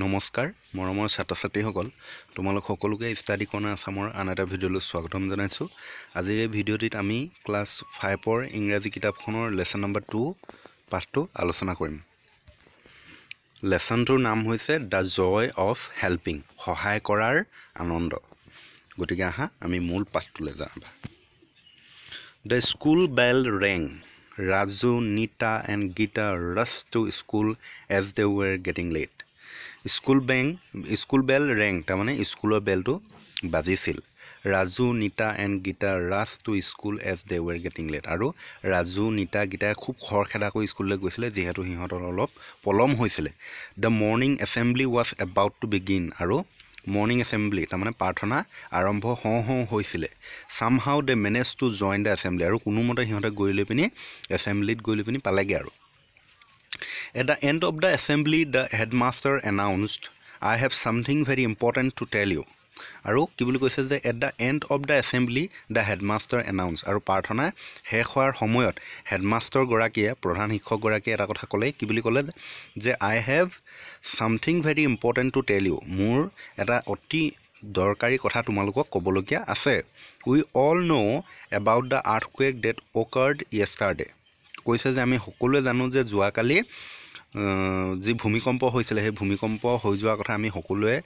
নমস্কাৰ মৰমৰ ছাত্ৰ ছাত্ৰীসকল তোমালোক সকলোকে ষ্টাডি কৰ্ণাৰ আছামৰ আন এটা ভিডিঅ'লৈ স্বাগতম জনাইছোঁ আজিৰ এই ভিডিঅ'টিত আমি ক্লাছ ফাইভৰ ইংৰাজী কিতাপখনৰ লেচন নম্বৰ টু পাঠটো আলোচনা কৰিম লেচনটোৰ নাম হৈছে দ্য জয় অফ হেল্পিং সহায় কৰাৰ আনন্দ গতিকে আহা আমি মূল পাঠটোলৈ যাওঁ the school bell rang Raju Nita and Gita rush to school as they were getting late school বেং স্কুল বেল ৰেং তাৰমানে স্কুলৰ বেলটো বাজিছিল Raju Nita and Gita rush to school as they were getting late আৰু ৰাজু নীতা গীতাই খুব খৰখেদাকৈ স্কুললৈ গৈছিলে যিহেতু সিহঁতৰ অলপ পলম হৈছিলে the morning assembly was about to begin আৰু মৰ্ণিং এছেম্বলি তাৰমানে প্ৰাৰ্থনা আৰম্ভ হওঁ হওঁ হৈছিলে somehow they manage to join the assembly আৰু কোনোমতে সিহঁতে গৈ লৈ পিনি এছেম্বলিত গৈ লৈ পিনি পালেগৈ আৰু At the end of the assembly, the headmaster announced, I have something very important to tell you. আৰু কি বুলি কৈছে যে at the end of the assembly the headmaster announce আৰু প্ৰাৰ্থনা শেষ হোৱাৰ সময়ত হেডমাষ্টাৰগৰাকীয়ে প্ৰধান শিক্ষকগৰাকীয়ে এটা কথা ক'লে কি বুলি ক'লে যে I have something very important to tell you মোৰ এটা অতি দৰকাৰী কথা তোমালোকক ক'বলগীয়া আছে we all know' about the earthquake that occurred yesterday' কৈছে যে আমি সকলোৱে জানো যে যোৱাকালি যি ভূমিকম্প হৈছিলে সেই ভূমিকম্প হৈ যোৱাৰ কথা আমি সকলোৱে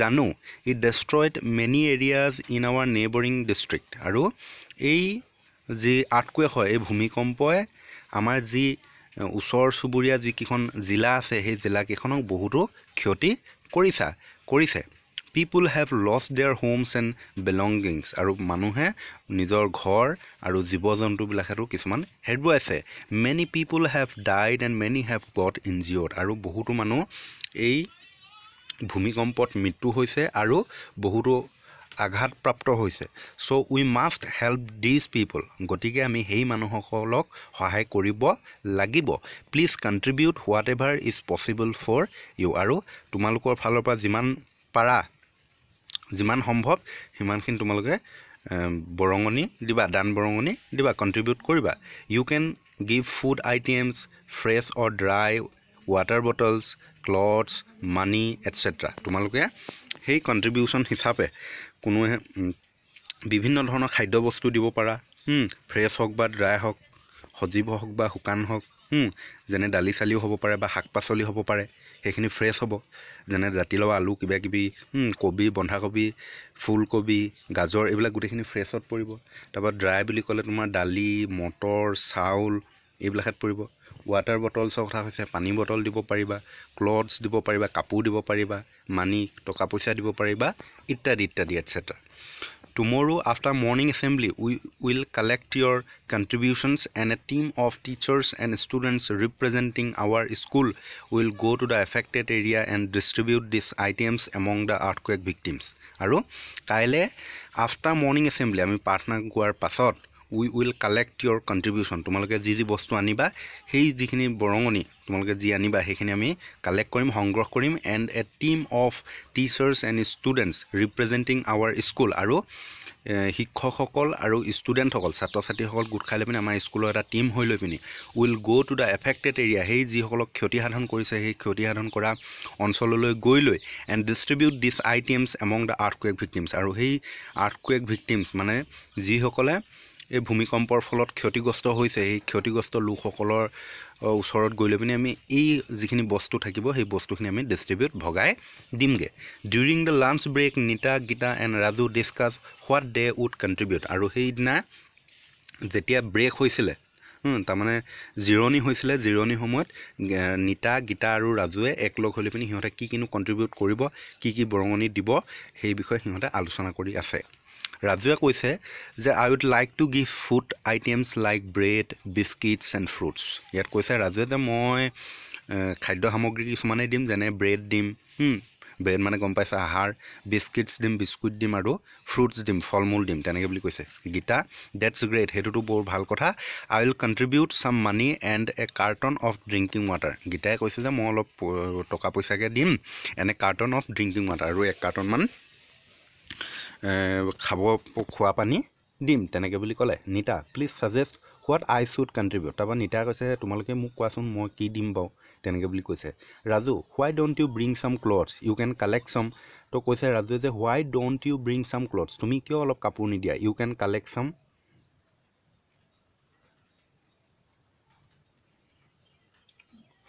জানো it destroyed many areas in our neighbouring district আৰু এই যি আৰ্টকুৱে হয় এই ভূমিকম্পই আমাৰ যি ওচৰ চুবুৰীয়া যিকেইখন জিলা আছে সেই জিলাকেইখনক বহুতো ক্ষতি কৰিছা কৰিছে people have lost their homes and belongings আৰু মানুহে নিজৰ ঘৰ আৰু জীৱ জন্তুবিলাকেতো কিছুমান হেৰুৱাইছে many people have died and many have got injured আৰু বহুতো মানুহ এই ভূমিকম্পত মৃত্যু হৈছে আৰু বহুতো আঘাতপ্ৰাপ্ত হৈছে so' we must help these people গতিকে আমি সেই মানুহসকলক সহায় কৰিব লাগিব please contribute whatever is possible for you আৰু তোমালোকৰ ফালৰ পৰা যিমান পাৰা যিমান সম্ভৱ সিমানখিনি তোমালোকে বৰঙণি দিবা দান বৰঙণি দিবা কণ্ট্ৰিবিউট কৰিবা you can give food items fresh or dry water bottles clothes money etcetera তোমালোকে সেই কণ্ট্ৰিবিউশ্যন হিচাপে কোনোৱে বিভিন্ন ধৰণৰ খাদ্য বস্তু দিব পাৰা ফ্ৰেছ হওক বা ড্ৰাই হওক সজীৱ হওক বা শুকান হওক যেনে দালি চালিও হ'ব পাৰে বা শাক পাচলি হ'ব পাৰে সেইখিনি ফ্ৰেছ হ'ব যেনে জাতিলাও আলু কিবাকিবি কবি বন্ধাকবি ফুলকবি গাজৰ এইবিলাক গোটেইখিনি ফ্ৰেছত পৰিব তাৰপৰা ড্ৰাই বুলি ক'লে তোমাৰ দালি মটৰ চাউল এইবিলাকহেঁত পৰিব ৱাটাৰ বটলছৰ কথা হৈছে পানী বটল দিব পাৰিবা ক্লথছ দিব পাৰিবা কাপোৰ দিব পাৰিবা মানি টকা পইচা দিব পাৰিবা ইত্যাদি ইত্যাদি etcetera tomorrow after morning assembly we will collect your contributions and a team of teachers and students representing our school will go' to the affected area and distribute this items among the earthquake victims আৰু কাইলৈ after morning assembly আমি প্ৰাৰ্থনা গোৱাৰ পাছত we will collect your contribution তোমালোকে যি যি বস্তু আনিবা সেই যিখিনি বৰঙণি তোমালোকে যি আনিবা সেইখিনি আমি কালেক্ট কৰিম সংগ্ৰহ কৰিম and a team of teachers and students representing our school আৰু শিক্ষকসকল আৰু ষ্টুডেণ্টসকল ছাত্ৰ ছাত্ৰীসকল গোট খাই লৈ পিনি আমাৰ স্কুলৰ এটা টীম হৈ লৈ পিনি will go' to the affected area সেই যিসকলক ক্ষতিসাধন কৰিছে সেই ক্ষতিসাধন কৰা অঞ্চললৈ গৈ লৈ এণ্ড ডিষ্ট্ৰিবিউট দিছ আই টি এমং দ্য আৰ্থকুৱেক ভিক্টিমছ আৰু সেই আৰ্থকুৱেক ভিক্টিমছ মানে যিসকলে এই ভূমিকম্পৰ ফলত ক্ষতিগ্ৰস্ত হৈছে সেই ক্ষতিগ্ৰস্ত লোকসকলৰ ওচৰত গৈ লৈ পিনি আমি এই যিখিনি বস্তু থাকিব সেই বস্তুখিনি আমি ডিষ্ট্ৰিবিউট ভগাই দিমগৈ during the lunch break Nita Gita and Raju discuss what they would contribute আৰু সেইদিনা যেতিয়া ব্ৰেক হৈছিলে তাৰমানে জিৰণি হৈছিলে জিৰণি সময়ত নীতা গীতা আৰু ৰাজুৱে একলগ হৈ পিনি সিহঁতে কি কিনো কণ্ট্ৰিবিউট কৰিব কি কি বৰঙণি দিব সেই বিষয়ে সিহঁতে আলোচনা কৰি আছে ৰাজুৱে কৈছে যে I would like to give food items like bread biscuits and fruits ইয়াত কৈছে ৰাজুৱে যে মই খাদ্য সামগ্ৰী কিছুমানেই দিম যেনে ব্ৰেড দিম ব্ৰেড মানে গম পাইছে আহাৰ বিস্কিটছ দিম বিস্কুট দিম আৰু ফ্ৰুটছ দিম ফল মূল দিম তেনেকৈ বুলি কৈছে গীতা ডেটছ গ্ৰেট সেইটোতো বৰ ভাল কথা আই will contribute some money and a carton of drinking water গীতাই কৈছে যে মই অলপ টকা পইচাকৈ দিম এনে কাৰ্টন অফ ড্ৰিংকিং ৱাটাৰ আৰু এক কাৰ্টনমান খাব খোৱা পানী দিম তেনেকৈ বুলি ক'লে Nita please suggest what I should contribute তাৰপৰা নিতাই কৈছে তোমালোকে মোক কোৱাচোন মই কি দিম বাৰু তেনেকৈ বুলি কৈছে Raju why don't you bring some clothes you can collect some তো কৈছে ৰাজুৱে যে why don't you bring some clothes তুমি কিয় অলপ কাপোৰ নিদিয়া you can collect some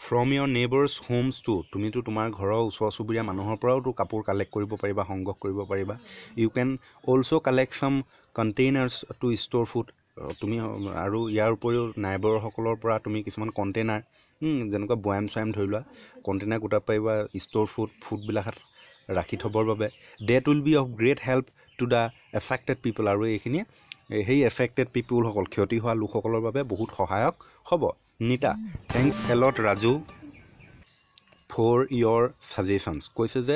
from your neighbours হোমছটো তুমিতো তোমাৰ ঘৰৰ ওচৰ চুবুৰীয়া মানুহৰ পৰাওতো কাপোৰ কালেক্ট কৰিব পাৰিবা সংগ্ৰহ কৰিব পাৰিবা ইউ কেন অলছ' কালেক্ট চাম কণ্টেইনাৰছ টু ষ্ট'ৰ ফুড তুমি আৰু ইয়াৰ উপৰিও নাইবৰসকলৰ পৰা তুমি কিছুমান কণ্টেইনাৰ যেনেকুৱা বয়াম চয়াম ধৰি লোৱা কণ্টেইনাৰ গোটাব পাৰিবা ষ্ট'ৰ ফুড ফুডবিলাকত ৰাখি থ'বৰ বাবে that will be of great help to the affected people আৰু এইখিনিয়ে সেই এফেক্টেড পিপুলসকল ক্ষতি হোৱা লোকসকলৰ বাবে বহুত সহায়ক হ'ব Nita thanks a lot Raju for your suggestions কৈছে যে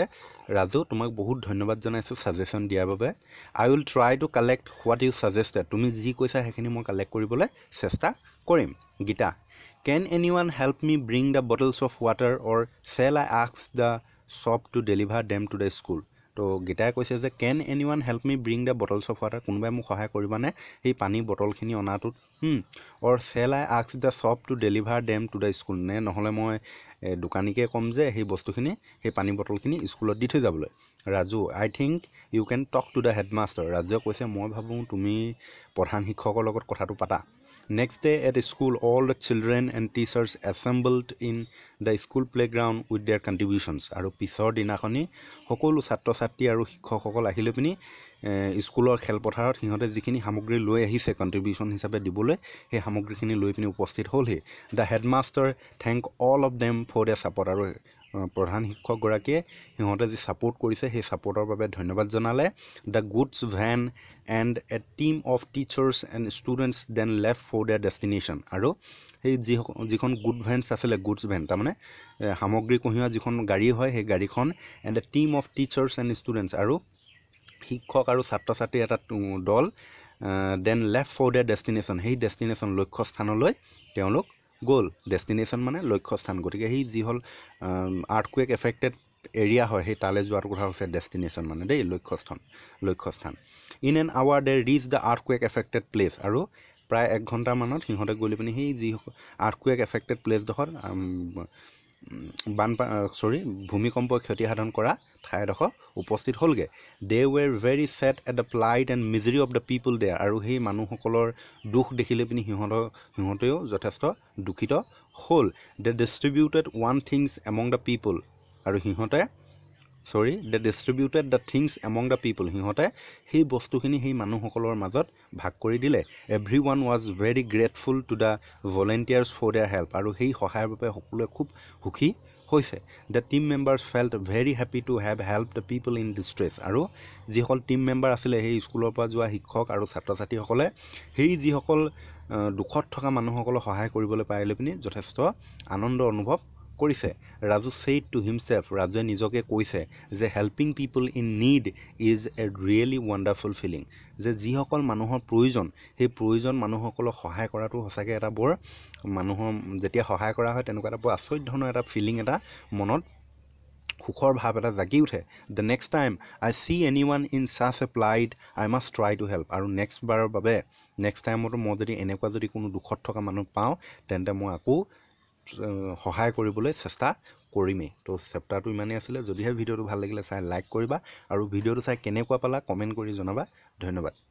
ৰাজু তোমাক বহুত ধন্যবাদ জনাইছোঁ ছাজেশ্যন দিয়াৰ বাবে আই will try to collect what U suggested তুমি যি কৈছা সেইখিনি মই কালেক্ট কৰিবলৈ চেষ্টা কৰিম গীতা কেন any one help me bring the bottles of water or cell I আক্স the shop to deliver them to the school তো গীতাই কৈছে যে কেন any one help me bring the bottles of water কোনোবাই মোক সহায় কৰিবানে সেই পানী বটলখিনি অনাটোত অৰ cell I আক্স the shop to deliver them to the school নে নহ'লে মই দোকানীকে ক'ম যে সেই বস্তুখিনি সেই পানী বটলখিনি স্কুলত দি থৈ যাবলৈ Raju I think you can talk to the headmaster ৰাজুৱে কৈছে মই ভাবোঁ তুমি প্ৰধান শিক্ষকৰ লগত কথাটো পাতা next day at school all the children and teachers assembled in the school playground with their contributions আৰু পিছৰ দিনাখনি সকলো ছাত্ৰ ছাত্ৰী আৰু শিক্ষকসকল আহি লৈ পিনি স্কুলৰ খেলপথাৰত সিহঁতে যিখিনি সামগ্ৰী লৈ আহিছে কণ্ট্ৰিবিউশ্যন হিচাপে দিবলৈ সেই সামগ্ৰীখিনি লৈ পিনি উপস্থিত হ'লহি the headmaster thank all of them for their support আৰু প্ৰধান শিক্ষকগৰাকীয়ে সিহঁতে যি ছাপ'ৰ্ট কৰিছে সেই ছাপোৰ্টৰ বাবে ধন্যবাদ জনালে the goods van and a team of teachers and students then left for their destination আৰু সেই যি যিখন গুড ভেনছ আছিলে গুডছ ভেন তাৰমানে সামগ্ৰী কঢ়িওৱা যিখন গাড়ী হয় সেই গাড়ীখন and a team of teachers and students আৰু শিক্ষক আৰু ছাত্ৰ ছাত্ৰীৰ এটা দল then left for their destination সেই ডেষ্টিনেশ্যন লক্ষ্যস্থানলৈ তেওঁলোক গ'ল ডেষ্টিনেশ্যন মানে লক্ষ্যস্থান গতিকে সেই যি হ'ল কুৱেক এফেক্টেড এৰিয়া হয় সেই তালৈ যোৱাৰ কথা হৈছে ডেষ্টিনেশ্যন মানে দেই লক্ষ্যস্থান লক্ষ্যস্থান in an hour they reach the কুৱেক এফেক্টেড প্লেচ আৰু প্ৰায় এক ঘণ্টামানত সিহঁতে গৈ পিনি সেই যি আৰ্থকুৱেক এফেক্টেড প্লেচডোখৰ বানপানী চৰি ভূমিকম্পৰ ক্ষতিসাধন কৰা ঠাইডোখৰ উপস্থিত হ'লগৈ they were very sad at the plight and misery of the people they আৰু সেই মানুহসকলৰ দুখ দেখিলে পিনি সিহঁতৰ সিহঁতেও যথেষ্ট দুখিত হ'ল they distributed one things among the people আৰু সিহঁতে sorry the distributed the things among the people সিহঁতে সেই বস্তুখিনি সেই মানুহসকলৰ মাজত ভাগ কৰি দিলে everyone was very grateful to the volunteers for their help আৰু সেই সহায়ৰ বাবে সকলোৱে খুব সুখী হৈছে the team members felt very happy to have help the people in distress আৰু যিসকল টীম মেম্বাৰ আছিলে সেই স্কুলৰ পৰা যোৱা শিক্ষক আৰু ছাত্ৰ ছাত্ৰীসকলে সেই যিসকল দুখত থকা মানুহসকলক সহায় কৰিবলৈ পাই লৈ পিনি যথেষ্ট আনন্দ অনুভৱ কৰিছে ৰাজু ছেইড টু হিমছেল্ফ ৰাজুৱে নিজকে কৈছে যে helping people in need is a really wonderful feeling যে যিসকল মানুহৰ প্ৰয়োজন সেই প্ৰয়োজন মানুহসকলক সহায় কৰাটো সঁচাকৈ এটা বৰ মানুহৰ যেতিয়া সহায় কৰা হয় তেনেকুৱা এটা বৰ আচৰিত ধৰণৰ এটা ফিলিং এটা মনত সুখৰ ভাৱ এটা জাগি উঠে the next time I see এনি ওৱান in church applied I must try to help আৰু নেক্সট বাৰৰ বাবে নেক্সট টাইমতো মই যদি এনেকুৱা যদি কোনো দুখত থকা মানুহ পাওঁ তেন্তে মই আকৌ সহায় কৰিবলৈ চেষ্টা কৰিমেই তো চেপ্টাৰটো ইমানেই আছিলে যদিহে ভিডিঅ'টো ভাল লাগিলে চাই লাইক কৰিবা আৰু ভিডিঅ'টো চাই কেনেকুৱা পালা কমেণ্ট কৰি জনাবা ধন্যবাদ